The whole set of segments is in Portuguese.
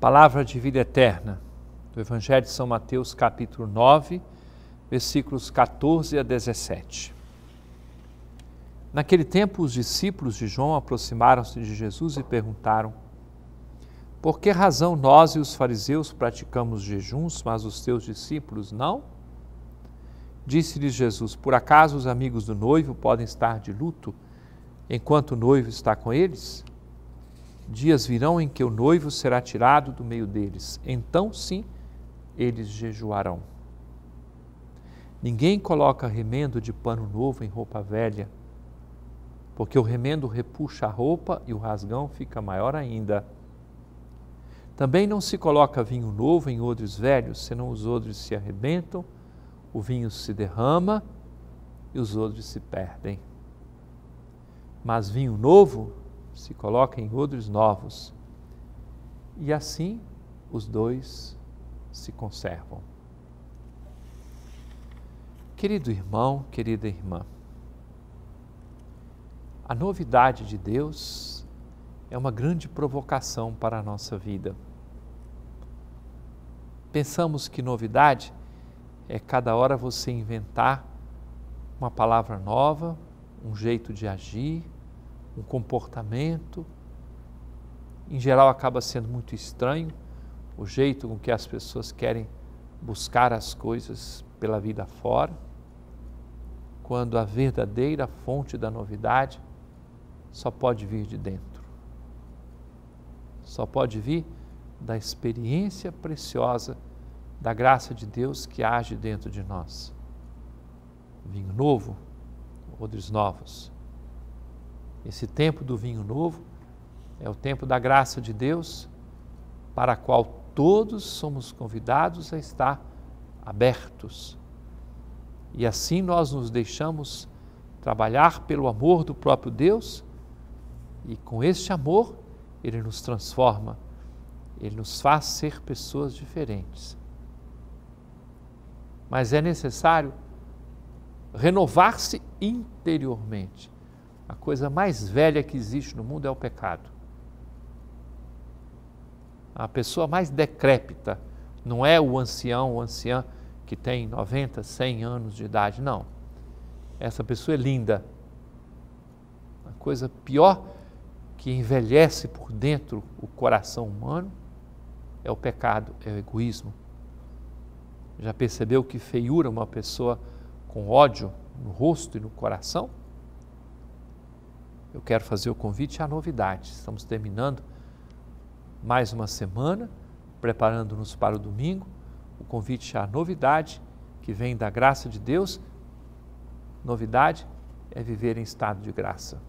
Palavra de vida eterna, do Evangelho de São Mateus, capítulo 9, versículos 14 a 17. Naquele tempo, os discípulos de João aproximaram-se de Jesus e perguntaram: Por que razão nós e os fariseus praticamos jejuns, mas os teus discípulos não? Disse-lhes Jesus: Por acaso os amigos do noivo podem estar de luto enquanto o noivo está com eles? Dias virão em que o noivo será tirado do meio deles. Então, sim, eles jejuarão. Ninguém coloca remendo de pano novo em roupa velha, porque o remendo repuxa a roupa e o rasgão fica maior ainda. Também não se coloca vinho novo em odres velhos, senão os odres se arrebentam, o vinho se derrama e os odres se perdem. Mas vinho novo se coloca em odres novos. E assim os dois se conservam. Querido irmão, querida irmã, a novidade de Deus é uma grande provocação para a nossa vida. Pensamos que novidade é cada hora você inventar uma palavra nova, um jeito de agir, um comportamento, em geral acaba sendo muito estranho o jeito com que as pessoas querem buscar as coisas pela vida fora, quando a verdadeira fonte da novidade só pode vir de dentro. Só pode vir da experiência preciosa da graça de Deus que age dentro de nós. Vinho novo, odres novos esse tempo do vinho novo é o tempo da graça de Deus, para a qual todos somos convidados a estar abertos. E assim nós nos deixamos trabalhar pelo amor do próprio Deus, e com este amor ele nos transforma, ele nos faz ser pessoas diferentes. Mas é necessário renovar-se interiormente. A coisa mais velha que existe no mundo é o pecado. A pessoa mais decrépita não é o ancião ou anciã que tem 90, 100 anos de idade, não. Essa pessoa é linda. A coisa pior que envelhece por dentro o coração humano é o pecado, é o egoísmo. Já percebeu que feiura uma pessoa com ódio no rosto e no coração? eu quero fazer o convite à novidade. Estamos terminando mais uma semana, preparando-nos para o domingo. O convite à novidade que vem da graça de Deus. Novidade é viver em estado de graça.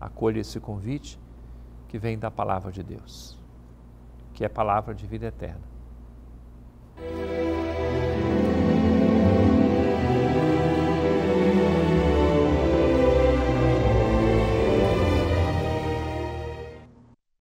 Acolha esse convite que vem da palavra de Deus, que é palavra de vida eterna.